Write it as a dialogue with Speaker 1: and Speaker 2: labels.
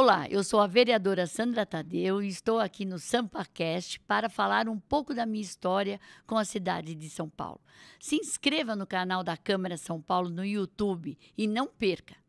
Speaker 1: Olá, eu sou a vereadora Sandra Tadeu e estou aqui no SampaCast para falar um pouco da minha história com a cidade de São Paulo. Se inscreva no canal da Câmara São Paulo no YouTube e não perca!